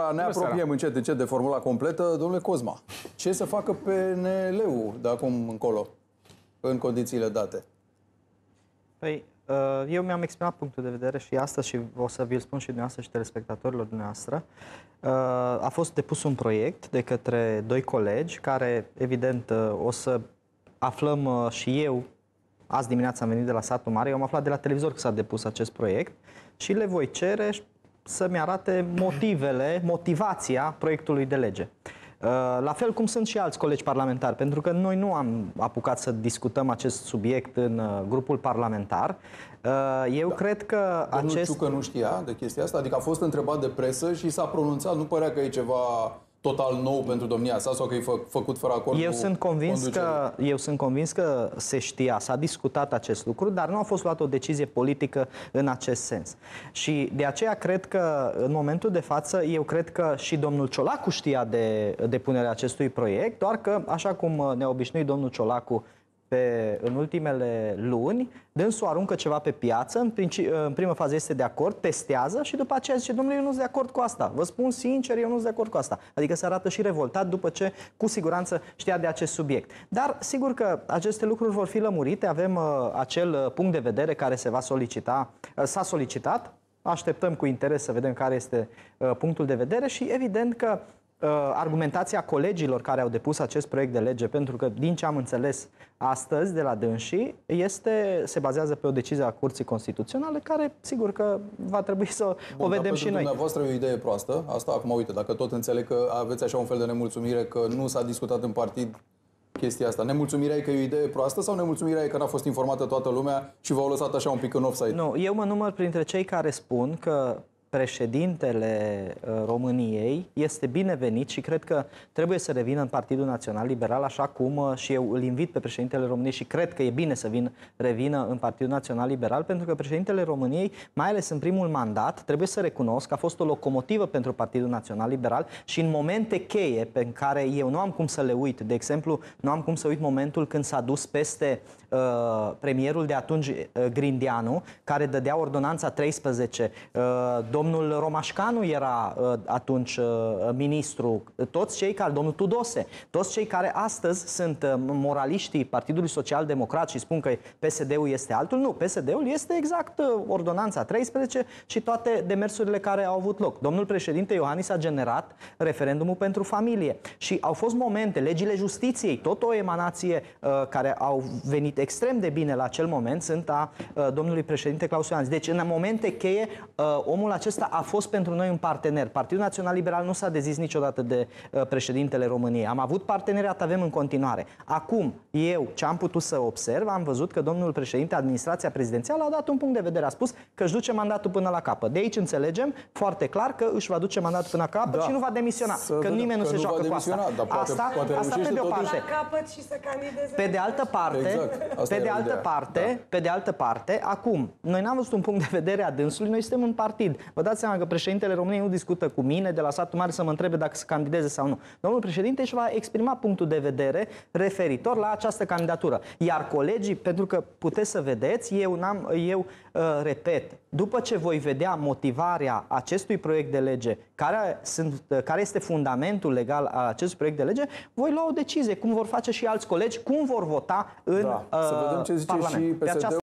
Da, ne apropiem încet, încet de formula completă. Domnule Cosma, ce să facă PNL-ul de acum încolo, în condițiile date? Păi, uh, eu mi-am exprimat punctul de vedere și astăzi și o să vi-l spun și dumneavoastră și telespectatorilor dumneavoastră. Uh, a fost depus un proiect de către doi colegi care, evident, uh, o să aflăm și eu Azi dimineața am venit de la satul mare, eu am aflat de la televizor că s-a depus acest proiect și le voi cere să-mi arate motivele, motivația proiectului de lege. Uh, la fel cum sunt și alți colegi parlamentari, pentru că noi nu am apucat să discutăm acest subiect în uh, grupul parlamentar. Uh, eu da. cred că Domnul acest... Ciucă nu știa de chestia asta, adică a fost întrebat de presă și s-a pronunțat, nu părea că e ceva total nou pentru domnia sa sau că e fă, făcut fără acord eu sunt convins că Eu sunt convins că se știa, s-a discutat acest lucru, dar nu a fost luată o decizie politică în acest sens. Și de aceea cred că în momentul de față, eu cred că și domnul Ciolacu știa de depunerea acestui proiect, doar că, așa cum ne-a obișnuit domnul Ciolacu pe, în ultimele luni, dânsul aruncă ceva pe piață, în, princi- în prima fază este de acord, testează și după aceea zice, domnule, eu nu sunt de acord cu asta. Vă spun sincer, eu nu sunt de acord cu asta. Adică se arată și revoltat după ce, cu siguranță, știa de acest subiect. Dar, sigur că aceste lucruri vor fi lămurite, avem uh, acel uh, punct de vedere care se va solicita, uh, s-a solicitat, așteptăm cu interes să vedem care este uh, punctul de vedere și evident că Uh, argumentația colegilor care au depus acest proiect de lege, pentru că, din ce am înțeles astăzi de la dânsii, este, se bazează pe o decizie a Curții Constituționale, care, sigur că va trebui să Bun, o da, vedem și noi. dumneavoastră e o idee proastă. Asta, acum, uite, dacă tot înțeleg că aveți așa un fel de nemulțumire că nu s-a discutat în partid chestia asta? Nemulțumirea e că e o idee proastă sau nemulțumirea e că n-a fost informată toată lumea și v-au lăsat așa un pic în offside? Nu, eu mă număr printre cei care spun că președintele uh, României este binevenit și cred că trebuie să revină în Partidul Național Liberal, așa cum uh, și eu îl invit pe președintele României și cred că e bine să vin, revină în Partidul Național Liberal, pentru că președintele României, mai ales în primul mandat, trebuie să recunosc că a fost o locomotivă pentru Partidul Național Liberal și în momente cheie pe care eu nu am cum să le uit, de exemplu, nu am cum să uit momentul când s-a dus peste uh, premierul de atunci, uh, care dădea ordonanța 13, uh, domnul Romașcanu era uh, atunci uh, ministru, toți cei care, domnul Tudose, toți cei care astăzi sunt uh, moraliștii Partidului Social Democrat și spun că PSD-ul este altul, nu, PSD-ul este exact ordonanța 13 și toate demersurile care au avut loc. Domnul președinte Iohannis a generat referendumul pentru familie și au fost momente, legile justiției, tot o emanație care au venit extrem de bine la acel moment, sunt a domnului președinte Claus Iohannis. Deci în momente cheie, omul acesta acesta a fost pentru noi un partener. Partidul Național Liberal nu s-a dezis niciodată de uh, președintele României. Am avut parteneriat, avem în continuare. Acum, eu, ce am putut să observ, am văzut că domnul președinte, administrația prezidențială, a dat un punct de vedere. A spus că își duce mandatul până la capăt. De aici înțelegem foarte clar că își va duce mandatul până la capăt da. și nu va demisiona. Să că nimeni că nu se nu joacă cu asta. poate, asta, poate asta pe de o parte. Pe de altă parte, exact. pe de altă da. parte, da. pe de altă parte, acum, noi n-am văzut un punct de vedere a dânsului, noi suntem un partid. Vă dați seama că președintele României nu discută cu mine de la satul mare să mă întrebe dacă să candideze sau nu. Domnul președinte își va exprima punctul de vedere referitor la această candidatură. Iar colegii, pentru că puteți să vedeți, eu, n-am, eu uh, repet, după ce voi vedea motivarea acestui proiect de lege, care, sunt, uh, care este fundamentul legal al acestui proiect de lege, voi lua o decizie, cum vor face și alți colegi, cum vor vota în da. Să uh, vedem ce zice Parlament. și psd